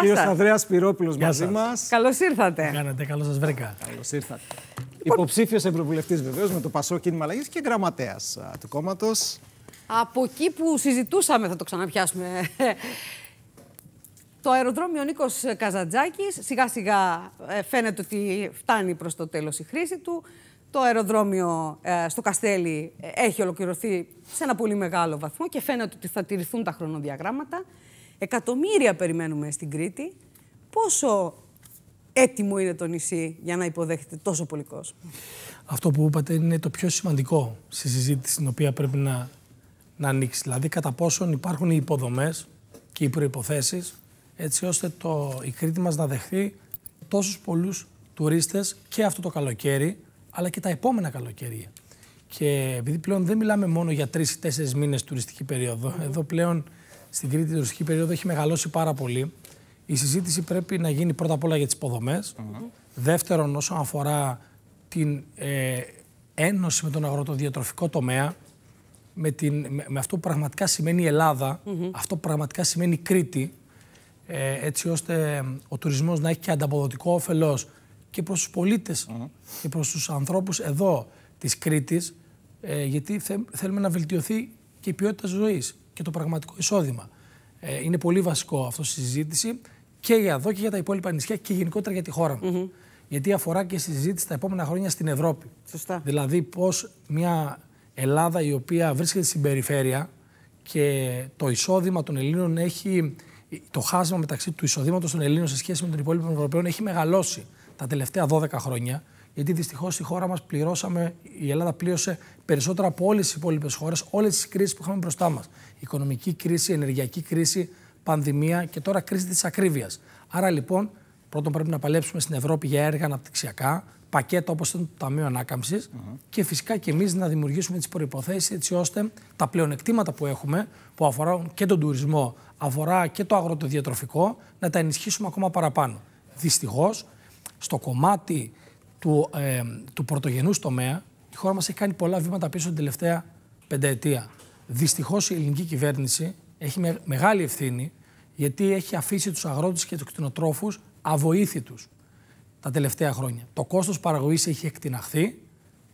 Κύριος Ανδρέας Πυρόπουλος μαζί μας. Καλώς ήρθατε. Κάνατε, καλώς σας βρήκα. Καλώς ήρθατε. Λοιπόν... Υποψήφιος ευρωβουλευτής βεβαίως με το Πασό Κίνημα Αλλαγής και γραμματέας του κόμματος. Από εκεί που συζητούσαμε, θα το ξαναπιάσουμε. Το αεροδρόμιο Νίκος Καζαντζάκης σιγά σιγά ε, φαίνεται ότι φτάνει προς το τέλος η χρήση του. Το αεροδρόμιο ε, στο Καστέλι ε, έχει ολοκληρωθεί σε ένα πολύ μεγάλο βαθμό και φαίνεται ότι θα τηρηθούν τα χρονοδιαγράμματα. Εκατομμύρια περιμένουμε στην Κρήτη. Πόσο έτοιμο είναι το νησί για να υποδέχεται τόσο πολύ κόσμο. Αυτό που είπατε είναι το πιο σημαντικό στη συζήτηση την οποία πρέπει να, να ανοίξει. Δηλαδή κατά πόσον υπάρχουν οι υποδομές και οι προϋποθέσεις έτσι ώστε το, η Κρήτη μας να δεχθεί τόσους πολλούς τουρίστες και αυτό το καλοκαίρι αλλά και τα επόμενα καλοκαίρια. Και επειδή πλέον δεν μιλάμε μόνο για τρεις ή τέσσερις μήνες τουριστική περίοδο, mm εδώ πλέον στην Κρήτη την τουριστική περίοδο έχει μεγαλώσει πάρα πολύ. Η συζήτηση πρέπει να γίνει πρώτα απ' όλα για τις υποδομές. Mm Δεύτερον, όσον αφορά την ε, ένωση με τον αγροτοδιατροφικό τομέα, με, την, με, αυτό που πραγματικά σημαίνει η Ελλάδα, αυτό που πραγματικά σημαίνει η Κρήτη, ε, έτσι ώστε ε, ο τουρισμός να έχει και ανταποδοτικό όφελος και προς τους πολίτες και προς τους ανθρώπους εδώ της Κρήτης, γιατί θε, θέλουμε να βελτιωθεί και η ποιότητα ζωής και το πραγματικό εισόδημα. Ε, είναι πολύ βασικό αυτό στη συζήτηση και για εδώ και για τα υπόλοιπα νησιά και γενικότερα για τη χώρα μου. Γιατί αφορά και στη συζήτηση τα επόμενα χρόνια στην Ευρώπη. Σωστά. Δηλαδή, πώς μια Ελλάδα η οποία βρίσκεται στην περιφέρεια και το εισόδημα των Ελλήνων έχει. Το χάσμα μεταξύ του εισοδήματος των Ελλήνων σε σχέση με τον των Ευρωπαίων έχει μεγαλώσει τα τελευταία 12 χρόνια. Γιατί δυστυχώς η χώρα μας πληρώσαμε, η Ελλάδα πλήρωσε περισσότερα από όλες τις υπόλοιπες χώρες, όλες τις κρίσεις που είχαμε μπροστά μας οικονομική κρίση, ενεργειακή κρίση, πανδημία και τώρα κρίση της ακρίβειας. Άρα λοιπόν, πρώτον πρέπει να παλέψουμε στην Ευρώπη για έργα αναπτυξιακά, πακέτα όπως ήταν το Ταμείο Ανάκαμψης και φυσικά και εμείς να δημιουργήσουμε τις προποθέσει έτσι ώστε τα πλεονεκτήματα που έχουμε, που αφορά και τον τουρισμό, αφορά και το αγροτοδιατροφικό, να τα ενισχύσουμε ακόμα παραπάνω. Δυστυχώς, στο κομμάτι του, ε, του πρωτογενούς τομέα, η χώρα μας έχει κάνει πολλά βήματα πίσω την τελευταία πενταετία. Δυστυχώς η ελληνική κυβέρνηση έχει μεγάλη ευθύνη γιατί έχει αφήσει τους αγρότες και τους κτηνοτρόφους αβοήθητους τα τελευταία χρόνια. Το κόστος παραγωγής έχει εκτιναχθεί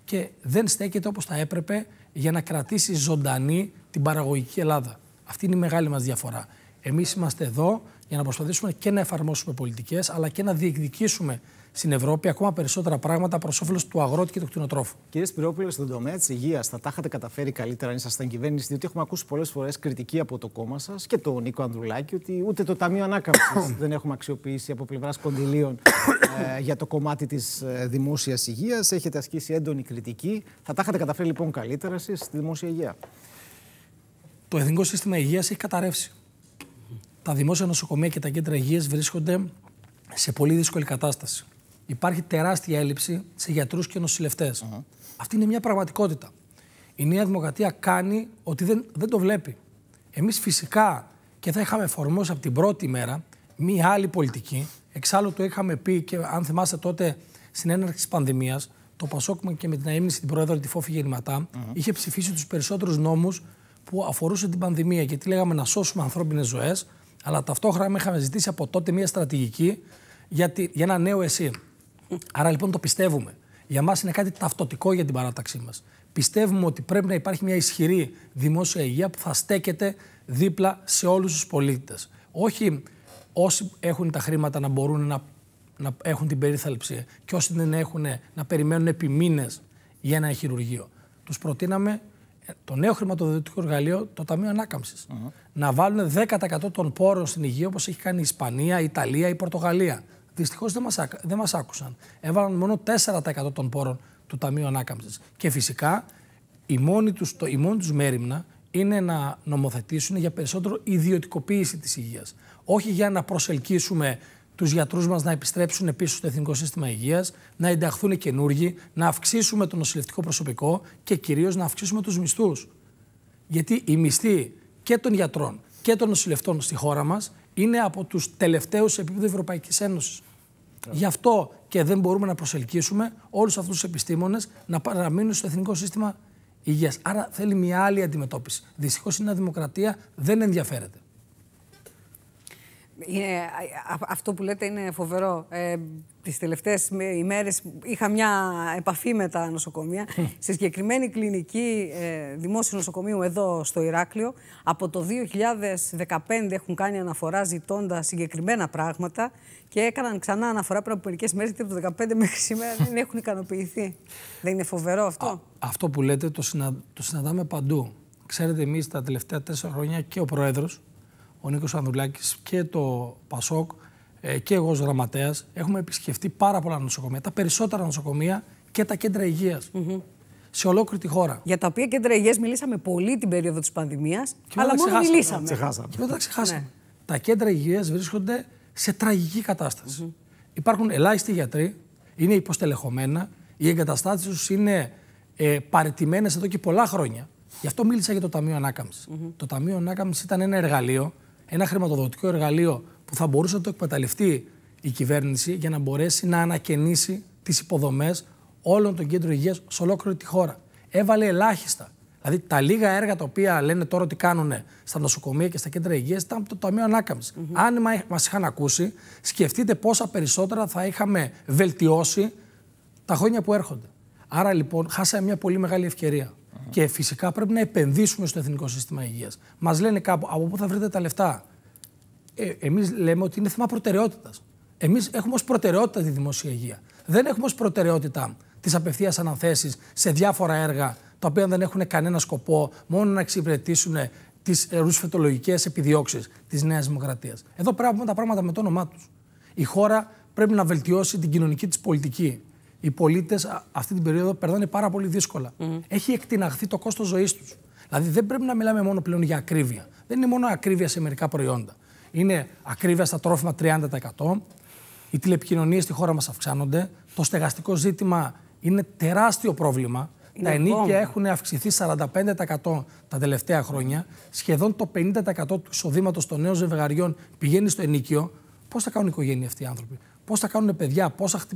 και δεν στέκεται όπως θα έπρεπε για να κρατήσει ζωντανή την παραγωγική Ελλάδα. Αυτή είναι η μεγάλη μας διαφορά. Εμείς είμαστε εδώ για να προσπαθήσουμε και να εφαρμόσουμε πολιτικές αλλά και να διεκδικήσουμε στην Ευρώπη ακόμα περισσότερα πράγματα προς όφελος του αγρότη και του κτηνοτρόφου. Κύριε Σπυρόπουλε, στον τομέα της υγείας θα τα είχατε καταφέρει καλύτερα αν ήσασταν κυβέρνηση, διότι έχουμε ακούσει πολλές φορές κριτική από το κόμμα σας και τον Νίκο Ανδρουλάκη ότι ούτε το Ταμείο Ανάκαμψης δεν έχουμε αξιοποιήσει από πλευράς κονδυλίων ε, για το κομμάτι της ε, δημόσιας υγείας. Έχετε ασκήσει έντονη κριτική. Θα τα είχατε καταφέρει λοιπόν καλύτερα εσείς στη δημόσια υγεία. Το Εθνικό Σύστημα Υγείας έχει καταρρεύσει. Τα δημόσια νοσοκομεία και τα κέντρα υγείας βρίσκονται σε πολύ δύσκολη κατάσταση υπάρχει τεράστια έλλειψη σε γιατρούς και νοσηλευτές. Αυτή είναι μια πραγματικότητα. Η Νέα Δημοκρατία κάνει ότι δεν, δεν το βλέπει. Εμείς φυσικά και θα είχαμε εφαρμόσει από την πρώτη μέρα μία άλλη πολιτική. Εξάλλου το είχαμε πει και αν θυμάστε τότε στην έναρξη της πανδημίας, το Πασόκμα και με την αίμνηση την πρόεδρο τη Φόφη Γερματά mm -hmm. είχε ψηφίσει τους περισσότερους νόμους που αφορούσαν την πανδημία. Γιατί λέγαμε να σώσουμε ανθρώπινες ζωές, αλλά ταυτόχρονα είχαμε ζητήσει από τότε μία στρατηγική για, τη, για ένα νέο ΕΣΥ. Άρα λοιπόν το πιστεύουμε. Για μας είναι κάτι ταυτοτικό για την παράταξή μας. Πιστεύουμε ότι πρέπει να υπάρχει μια ισχυρή δημόσια υγεία που θα στέκεται δίπλα σε όλους τους πολίτες. Όχι όσοι έχουν τα χρήματα να μπορούν να, να έχουν την περίθαλψη και όσοι δεν έχουν να περιμένουν επί μήνες για ένα χειρουργείο. Τους προτείναμε ε, το νέο χρηματοδοτικό εργαλείο, το Ταμείο ανάκαμψης. Να βάλουν 10% των πόρων στην υγεία όπως έχει κάνει η Ισπανία, η Ιταλία, η Πορτογαλία. Δυστυχώς δεν μας δεν μας άκουσαν. Έβαλαν μόνο 4% των πόρων του Ταμείου Ανάκαμψης. Και φυσικά η μόνη τους τους μέρημνα είναι να νομοθετήσουν για περισσότερο ιδιωτικοποίηση της υγείας. Όχι για να προσελκύσουμε τους γιατρούς μας να επιστρέψουν πίσω στο Εθνικό Σύστημα Υγείας, να ενταχθούν καινούργοι, να αυξήσουμε το νοσηλευτικό προσωπικό και κυρίως να αυξήσουμε τους μισθούς. Γιατί οι μισθοί και των γιατρών και των νοσηλευτών στη χώρα μας είναι από τους τελευταίους σε επίπεδο Ευρωπαϊκής Ένωσης. Ναι. Γι' αυτό και δεν μπορούμε να προσελκύσουμε όλους αυτούς τους επιστήμονες να παραμείνουν στο εθνικό σύστημα υγείας. Άρα θέλει μια άλλη αντιμετώπιση. Δυστυχώς η Νέα Δημοκρατία δεν ενδιαφέρεται. Είναι, αυτό που λέτε είναι φοβερό. Ε, τις τελευταίες ημέρες είχα μια επαφή με τα νοσοκομεία. σε συγκεκριμένη κλινική ε, δημόσιου νοσοκομείου εδώ στο Ηράκλειο, από το 2015 έχουν κάνει αναφορά ζητώντας συγκεκριμένα πράγματα και έκαναν ξανά αναφορά πριν από μερικές μέρες, γιατί από το 2015 μέχρι σήμερα δεν έχουν ικανοποιηθεί. Δεν είναι φοβερό αυτό. αυτό που λέτε το, συναντάμε παντού. Ξέρετε, εμείς τα τελευταία τέσσερα χρόνια και ο πρόεδρος ο Νίκος Ανδουλάκης και το Πασόκ ε, και εγώ ως γραμματέας έχουμε επισκεφτεί πάρα πολλά νοσοκομεία, τα περισσότερα νοσοκομεία και τα κέντρα υγείας. Mm -hmm. Σε ολόκληρη τη χώρα. Για τα οποία κέντρα υγείας μιλήσαμε πολύ την περίοδο της πανδημίας, αλλά μόνο ξεχάσαμε. μιλήσαμε. Ξεχάσαμε. Και τα ξεχάσαμε. Ναι. Τα κέντρα υγείας βρίσκονται σε τραγική κατάσταση. Mm -hmm. Υπάρχουν ελάχιστοι γιατροί, είναι υποστελεχωμένα, οι εγκαταστάσεις τους είναι ε, παρετημένες εδώ και πολλά χρόνια. Γι' αυτό μίλησα για το Ταμείο Ανάκαμψης. Mm -hmm. Το Ταμείο Ανάκαμψης ήταν ένα εργαλείο ένα χρηματοδοτικό εργαλείο που θα μπορούσε να το εκμεταλλευτεί η κυβέρνηση για να μπορέσει να ανακαινήσει τις υποδομές όλων των κέντρων υγείας σε ολόκληρη τη χώρα. Έβαλε ελάχιστα. Δηλαδή τα λίγα έργα τα οποία λένε τώρα ότι κάνουν στα νοσοκομεία και στα κέντρα υγείας ήταν από το Ταμείο Ανάκαμψης. Mm -hmm. Αν μα είχαν ακούσει, σκεφτείτε πόσα περισσότερα θα είχαμε βελτιώσει τα χρόνια που έρχονται. Άρα λοιπόν, χάσαμε μια πολύ μεγάλη ευκαιρία. Και φυσικά πρέπει να επενδύσουμε στο εθνικό σύστημα υγείας. Μας λένε κάπου από πού θα βρείτε τα λεφτά. Ε, Εμείς λέμε ότι είναι θέμα προτεραιότητας. Εμείς έχουμε ως προτεραιότητα τη δημόσια υγεία. Δεν έχουμε ως προτεραιότητα τις απευθείας αναθέσεις σε διάφορα έργα τα οποία δεν έχουν κανένα σκοπό, μόνο να εξυπηρετήσουν τις ε, ρουσφετολογικέ επιδιώξεις της Νέας Δημοκρατίας. Εδώ πρέπει να τα πράγματα με το όνομά τους. Η χώρα πρέπει να βελτιώσει την κοινωνική της πολιτική οι πολίτες αυτή την περίοδο περνάνε πάρα πολύ δύσκολα. Έχει εκτιναχθεί το κόστος ζωής τους. Δηλαδή δεν πρέπει να μιλάμε μόνο πλέον για ακρίβεια. Δεν είναι μόνο ακρίβεια σε μερικά προϊόντα. Είναι ακρίβεια στα τρόφιμα 30%. Οι τηλεπικοινωνίες στη χώρα μας αυξάνονται. Το στεγαστικό ζήτημα είναι τεράστιο πρόβλημα. τα ενίκια έχουν αυξηθεί 45% τα τελευταία χρόνια. Σχεδόν το 50% του εισοδήματος των νέων ζευγαριών πηγαίνει στο ενίκιο. Πώς θα κάνουν οι οικογένειε αυτοί οι άνθρωποι. Πώς θα κάνουν παιδιά, πώς θα χτυ...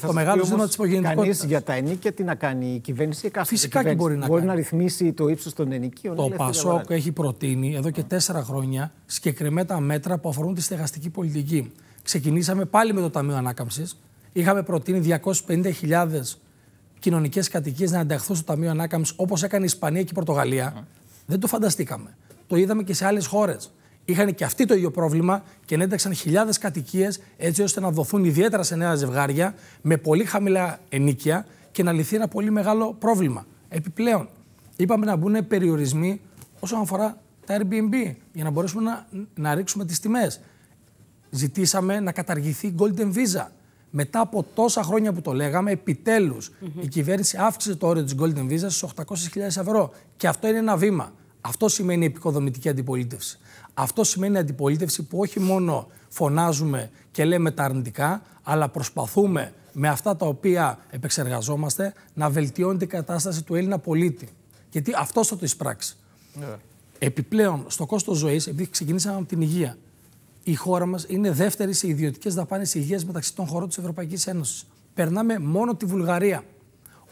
το μεγάλο ζήτημα της υπογεννητικότητας. Κανείς για τα ενίκια τι να κάνει η κυβέρνηση, κάθε Φυσικά και μπορεί να Μπορεί να, ρυθμίσει το ύψος των ενοικίων. Το Πασόκ έχει προτείνει εδώ και τέσσερα χρόνια συγκεκριμένα μέτρα που αφορούν τη στεγαστική πολιτική. Ξεκινήσαμε πάλι με το Ταμείο Ανάκαμψης. Είχαμε προτείνει 250.000 κοινωνικές κατοικίες να ενταχθούν στο Ταμείο Ανάκαμψης όπως έκανε η Ισπανία και η Πορτογαλία. Δεν το φανταστήκαμε. Το είδαμε και σε άλλες χώρες είχαν και αυτοί το ίδιο πρόβλημα και ενένταξαν χιλιάδες κατοικίες έτσι ώστε να δοθούν ιδιαίτερα σε νέα ζευγάρια με πολύ χαμηλά ενίκια και να λυθεί ένα πολύ μεγάλο πρόβλημα. Επιπλέον, είπαμε να μπουν περιορισμοί όσον αφορά τα Airbnb για να μπορέσουμε να, να ρίξουμε τις τιμές. Ζητήσαμε να καταργηθεί Golden Visa. Μετά από τόσα χρόνια που το λέγαμε, επιτέλους, η κυβέρνηση αύξησε το όριο της Golden Visa στου 800.000 ευρώ. Και αυτό είναι ένα βήμα. Αυτό σημαίνει επικοδομητική αντιπολίτευση. Αυτό σημαίνει αντιπολίτευση που όχι μόνο φωνάζουμε και λέμε τα αρνητικά, αλλά προσπαθούμε με αυτά τα οποία επεξεργαζόμαστε να βελτιώνεται η κατάσταση του Έλληνα πολίτη. Γιατί αυτό θα το εισπράξει. Ναι. Επιπλέον, στο κόστος ζωής, επειδή ξεκινήσαμε από την υγεία, η χώρα μας είναι δεύτερη σε ιδιωτικές δαπάνες υγείας μεταξύ των χωρών της Ευρωπαϊκής Ένωσης. Περνάμε μόνο τη Βουλγαρία.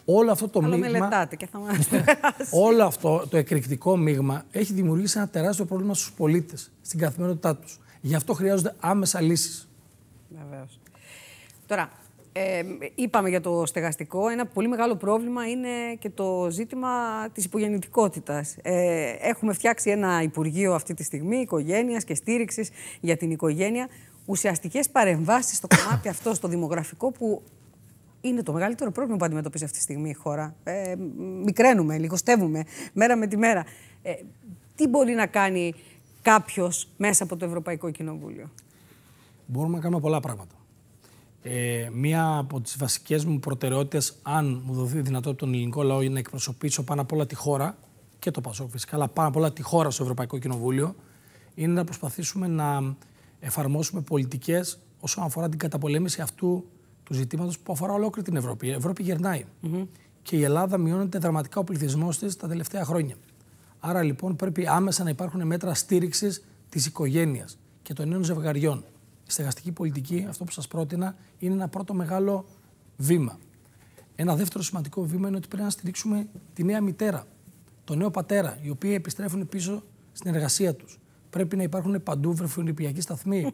Όλο αυτό το μείγμα. και θα μας ναι. Όλο αυτό το εκρηκτικό μείγμα έχει δημιουργήσει ένα τεράστιο πρόβλημα στους πολίτες, στην καθημερινότητά τους. Γι' αυτό χρειάζονται άμεσα λύσεις. Βεβαίως. Τώρα, ε, είπαμε για το στεγαστικό. Ένα πολύ μεγάλο πρόβλημα είναι και το ζήτημα της υπογεννητικότητας. Ε, έχουμε φτιάξει ένα Υπουργείο αυτή τη στιγμή οικογένειας και στήριξης για την οικογένεια. Ουσιαστικές παρεμβάσεις στο κομμάτι αυτό, στο δημογραφικό, που είναι το μεγαλύτερο πρόβλημα που αντιμετωπίζει αυτή τη στιγμή η χώρα. Ε, μικραίνουμε, λιγοστεύουμε μέρα με τη μέρα. Ε, τι μπορεί να κάνει κάποιος μέσα από το Ευρωπαϊκό Κοινοβούλιο. Μπορούμε να κάνουμε πολλά πράγματα. Ε, μία από τις βασικές μου προτεραιότητες, αν μου δοθεί δυνατότητα τον ελληνικό λαό, είναι να εκπροσωπήσω πάνω απ' όλα τη χώρα και το Πασόκ φυσικά, αλλά πάνω απ' όλα τη χώρα στο Ευρωπαϊκό Κοινοβούλιο, είναι να προσπαθήσουμε να εφαρμόσουμε πολιτικές όσον αφορά την καταπολέμηση αυτού του ζητήματος που αφορά ολόκληρη την Ευρώπη. Η Ευρώπη γερνάει. Και η Ελλάδα μειώνεται δραματικά ο πληθυσμός της τα τελευταία χρόνια. Άρα λοιπόν πρέπει άμεσα να υπάρχουν μέτρα στήριξης της οικογένειας και των νέων ζευγαριών. Η στεγαστική πολιτική, αυτό που σας πρότεινα, είναι ένα πρώτο μεγάλο βήμα. Ένα δεύτερο σημαντικό βήμα είναι ότι πρέπει να στηρίξουμε τη νέα μητέρα, τον νέο πατέρα, οι οποίοι επιστρέφουν πίσω στην εργασία τους. Πρέπει να υπάρχουν παντού βρεφονιπιακοί σταθμοί.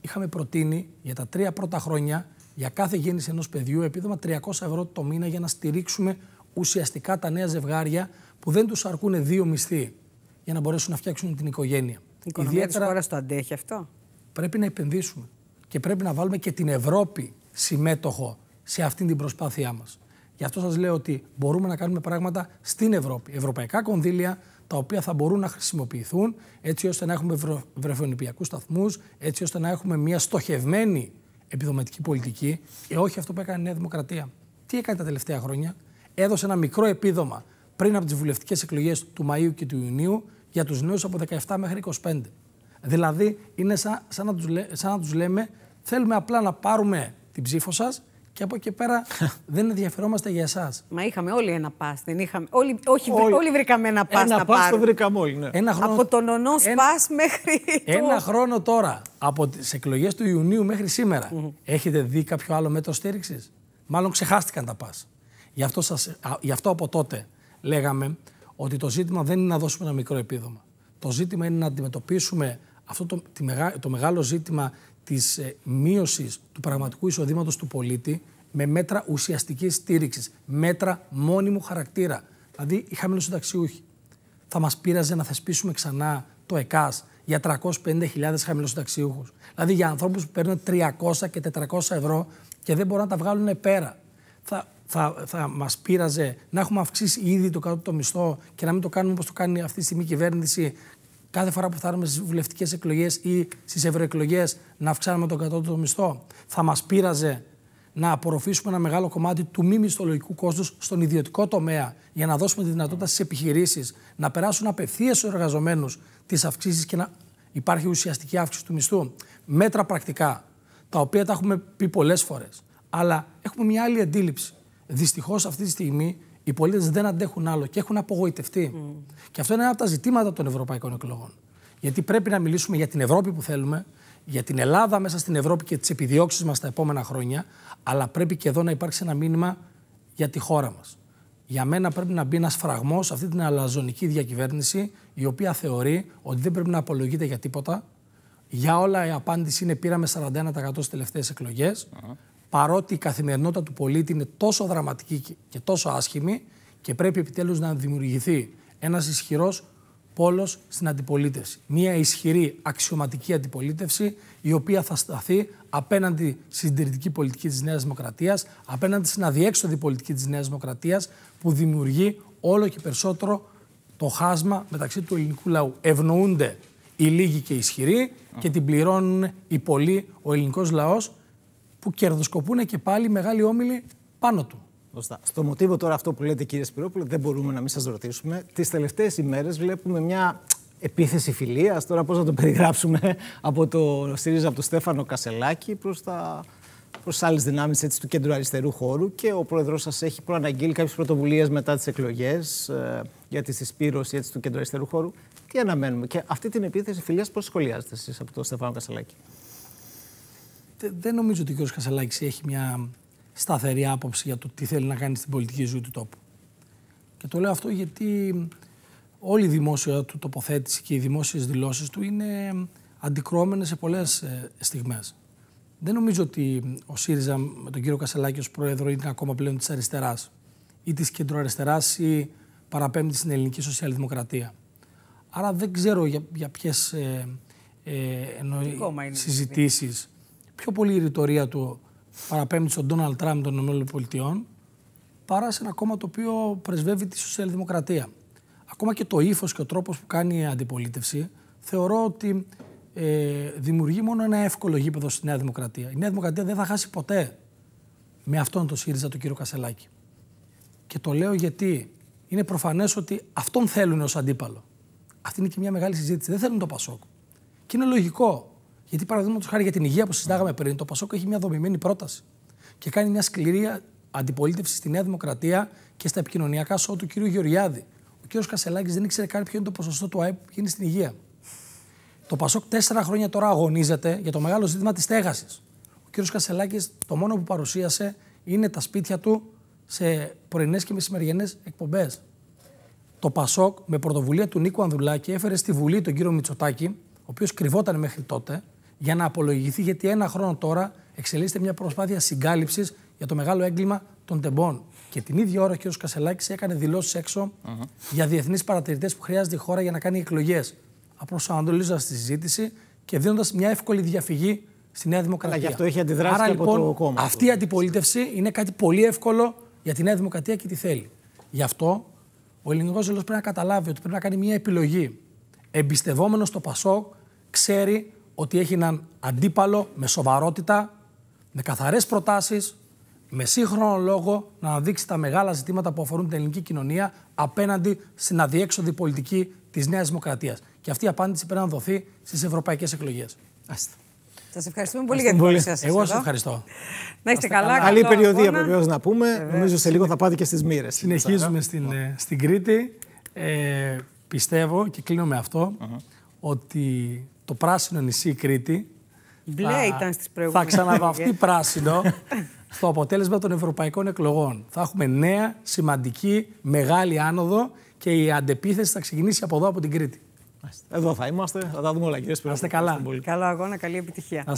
Είχαμε προτείνει για τα τρία πρώτα χρόνια για κάθε γέννηση ενός παιδιού επίδομα 300 ευρώ το μήνα για να στηρίξουμε ουσιαστικά τα νέα ζευγάρια που δεν τους αρκούν δύο μισθοί για να μπορέσουν να φτιάξουν την οικογένεια. Η οικονομία Ιδιαίτερα, της χώρας το αντέχει αυτό. Πρέπει να επενδύσουμε και πρέπει να βάλουμε και την Ευρώπη συμμέτοχο σε αυτή την προσπάθειά μας. Γι' αυτό σας λέω ότι μπορούμε να κάνουμε πράγματα στην Ευρώπη. Ευρωπαϊκά κονδύλια τα οποία θα μπορούν να χρησιμοποιηθούν έτσι ώστε να έχουμε βρεφονιπιακούς σταθμούς, έτσι ώστε να έχουμε μια στοχευμένη επιδοματική πολιτική, ε, όχι αυτό που έκανε η Νέα Δημοκρατία. Τι έκανε τα τελευταία χρόνια, έδωσε ένα μικρό επίδομα πριν από τις βουλευτικές εκλογές του Μαΐου και του Ιουνίου για τους νέους από 17 μέχρι 25. Δηλαδή, είναι σαν, σαν να τους λέμε, θέλουμε απλά να πάρουμε την ψήφο σας και από εκεί πέρα δεν ενδιαφερόμαστε για εσάς. Μα είχαμε όλοι ένα πα. είχαμε. Όλοι, όχι, όλοι, όλοι βρήκαμε ένα πα. Ένα πα το βρήκαμε όλοι. Ναι. Ένα από τον ονό ένα... πας μέχρι. Ένα χρόνο τώρα, από τις εκλογές του Ιουνίου μέχρι σήμερα, mm -hmm. έχετε δει κάποιο άλλο μέτρο στήριξης. Μάλλον ξεχάστηκαν τα πα. Γι, αυτό σας, γι' αυτό από τότε λέγαμε ότι το ζήτημα δεν είναι να δώσουμε ένα μικρό επίδομα. Το ζήτημα είναι να αντιμετωπίσουμε αυτό το, το μεγάλο ζήτημα Της ε, μείωσης του πραγματικού εισοδήματος του πολίτη με μέτρα ουσιαστικής στήριξης, μέτρα μόνιμου χαρακτήρα. Δηλαδή, οι χαμηλοσυνταξιούχοι. Θα μας πείραζε να θεσπίσουμε ξανά το ΕΚΑΣ για 350.000 χαμηλοσυνταξιούχους. Δηλαδή, για ανθρώπους που παίρνουν 300 και 400 ευρώ και δεν μπορούν να τα βγάλουν πέρα. Θα, θα, θα μας πείραζε να έχουμε αυξήσει ήδη το κάτω το μισθό και να μην το κάνουμε όπως το κάνει αυτή τη στιγμή η κυβέρνηση κάθε φορά που φτάνουμε στις βουλευτικές εκλογές ή στις ευρωεκλογές να αυξάνουμε τον κατώτατο μισθό. Θα μας πείραζε να απορροφήσουμε ένα μεγάλο κομμάτι του μη μισθολογικού κόστους στον ιδιωτικό τομέα για να δώσουμε τη δυνατότητα στις επιχειρήσεις να περάσουν απευθείας στους εργαζομένους τις αυξήσεις και να υπάρχει ουσιαστική αύξηση του μισθού. Μέτρα πρακτικά, τα οποία τα έχουμε πει πολλές φορές. Αλλά έχουμε μια άλλη αντίληψη. Δυστυχώς αυτή τη στιγμή οι πολίτες δεν αντέχουν άλλο και έχουν απογοητευτεί. Και αυτό είναι ένα από τα ζητήματα των ευρωπαϊκών εκλογών. Γιατί πρέπει να μιλήσουμε για την Ευρώπη που θέλουμε, για την Ελλάδα μέσα στην Ευρώπη και τις επιδιώξεις μας τα επόμενα χρόνια, αλλά πρέπει και εδώ να υπάρξει ένα μήνυμα για τη χώρα μας. Για μένα πρέπει να μπει ένας φραγμός σε αυτή την αλαζονική διακυβέρνηση, η οποία θεωρεί ότι δεν πρέπει να απολογείται για τίποτα. Για όλα η απάντηση είναι πήραμε 41% στις τελευταίες εκλογές παρότι η καθημερινότητα του πολίτη είναι τόσο δραματική και τόσο άσχημη και πρέπει επιτέλους να δημιουργηθεί ένας ισχυρός πόλος στην αντιπολίτευση. Μία ισχυρή αξιωματική αντιπολίτευση η οποία θα σταθεί απέναντι στην συντηρητική πολιτική της Νέας Δημοκρατίας, απέναντι στην αδιέξοδη πολιτική της Νέας Δημοκρατίας που δημιουργεί όλο και περισσότερο το χάσμα μεταξύ του ελληνικού λαού. Ευνοούνται οι λίγοι και οι ισχυροί και την πληρώνουν οι πολλοί, ο ελληνικός λαός που κερδοσκοπούν και πάλι μεγάλοι όμιλοι πάνω του. Στο μοτίβο τώρα αυτό που λέτε κύριε Σπυρόπουλο δεν μπορούμε να μην σας ρωτήσουμε. Τις τελευταίες ημέρες βλέπουμε μια επίθεση φιλίας, τώρα πώς να το περιγράψουμε, από το ΣΥΡΙΖΑ, από τον Στέφανο Κασελάκη προς τα προς άλλες δυνάμεις του κέντρου αριστερού χώρου και ο πρόεδρος σας έχει προαναγγείλει κάποιες πρωτοβουλίες μετά τις εκλογές ε, για τη συσπήρωση έτσι, του κέντρου αριστερού χώρου. Τι αναμένουμε, και αυτή την επίθεση φιλίας πώς σχολιάζετε εσείς από τον Στεφάνο Κασελάκη δεν νομίζω ότι ο κ. Κασελάκης έχει μια σταθερή άποψη για το τι θέλει να κάνει στην πολιτική ζωή του τόπου. Και το λέω αυτό γιατί όλη η δημόσια του τοποθέτηση και οι δημόσιες δηλώσεις του είναι αντικρώμενες σε πολλές ε, στιγμές. Δεν νομίζω ότι ο ΣΥΡΙΖΑ με τον κύριο Κασελάκη ως πρόεδρο είναι ακόμα πλέον της αριστεράς ή της κεντροαριστεράς ή παραπέμπτει στην ελληνική σοσιαλδημοκρατία. Άρα δεν ξέρω για, για ποιες ε, ε, εννοεί, συζητήσεις πιο πολύ η ρητορία του παραπέμπει στον Ντόναλτ Τραμπ των ΗΠΑ παρά σε ένα κόμμα το οποίο πρεσβεύει τη σοσιαλδημοκρατία. Ακόμα και το ύφος και ο τρόπος που κάνει η αντιπολίτευση θεωρώ ότι ε, δημιουργεί μόνο ένα εύκολο γήπεδο στη Νέα Δημοκρατία. Η Νέα Δημοκρατία δεν θα χάσει ποτέ με αυτόν τον ΣΥΡΙΖΑ τον κύριο Κασελάκη. Και το λέω γιατί είναι προφανές ότι αυτόν θέλουν ως αντίπαλο. Αυτή είναι και μια μεγάλη συζήτηση. Δεν θέλουν το Πασόκ. Και είναι λογικό. Γιατί παραδείγματος χάρη για την υγεία που συζητάγαμε πριν, το Πασόκ έχει μια δομημένη πρόταση και κάνει μια σκληρή αντιπολίτευση στη Νέα Δημοκρατία και στα επικοινωνιακά σώμα του κ. Γεωργιάδη. Ο κ. Κασελάκης δεν ήξερε καν ποιο είναι το ποσοστό του ΑΕΠ που γίνει στην υγεία. Το Πασόκ τέσσερα χρόνια τώρα αγωνίζεται για το μεγάλο ζήτημα της στέγασης. Ο κ. Κασελάκης το μόνο που παρουσίασε είναι τα σπίτια του σε πρωινές και μεσημεριανές εκπομπές. Το Πασόκ με πρωτοβουλία του Νίκου Ανδουλάκη έφερε στη Βουλή τον κύριο Μητσοτάκη, ο οποίος κρυβόταν μέχρι τότε, για να απολογηθεί, γιατί ένα χρόνο τώρα εξελίσσεται μια προσπάθεια συγκάλυψης για το μεγάλο έγκλημα των τεμπών. Και την ίδια ώρα ο κ. Κασελάκης έκανε δηλώσεις έξω για διεθνείς παρατηρητές που χρειάζεται η χώρα για να κάνει εκλογές. Απροσανατολίζοντας τη συζήτηση και δίνοντας μια εύκολη διαφυγή στη Νέα Δημοκρατία. Αλλά γι' αυτό έχει αντιδράσει Άρα, λοιπόν, το κόμμα. Αυτή η αντιπολίτευση είναι κάτι πολύ εύκολο για τη Νέα Δημοκρατία και τη θέλει. Γι' αυτό ο ελληνικός λαός πρέπει να καταλάβει ότι πρέπει να κάνει μια επιλογή. Εμπιστευόμενος στο Πασόκ, ξέρει ότι έχει έναν αντίπαλο με σοβαρότητα, με καθαρές προτάσεις, με σύγχρονο λόγο να αναδείξει τα μεγάλα ζητήματα που αφορούν την ελληνική κοινωνία απέναντι στην αδιέξοδη πολιτική της Νέας Δημοκρατίας. Και αυτή η απάντηση πρέπει να δοθεί στις ευρωπαϊκές εκλογές. Σας ευχαριστούμε πολύ για την παρουσία σας. Εγώ σας ευχαριστώ. Να είστε καλά. Καλή περιοδία βεβαίως να πούμε. Βεβαίως. Νομίζω σε λίγο θα πάτε και στις μοίρες. Συνεχίζουμε στην, ε, στην Κρήτη. Ε, πιστεύω και κλείνω με αυτό ότι το πράσινο νησί Κρήτη. Μπλε θα, ήταν στις προηγούμενες. Θα ξαναβαφτεί πράσινο στο αποτέλεσμα των ευρωπαϊκών εκλογών. Θα έχουμε νέα, σημαντική, μεγάλη άνοδο και η αντεπίθεση θα ξεκινήσει από εδώ, από την Κρήτη. Εδώ θα είμαστε, θα τα δούμε όλα κύριε Σπυράκη. Είστε καλά. Καλό αγώνα, καλή επιτυχία.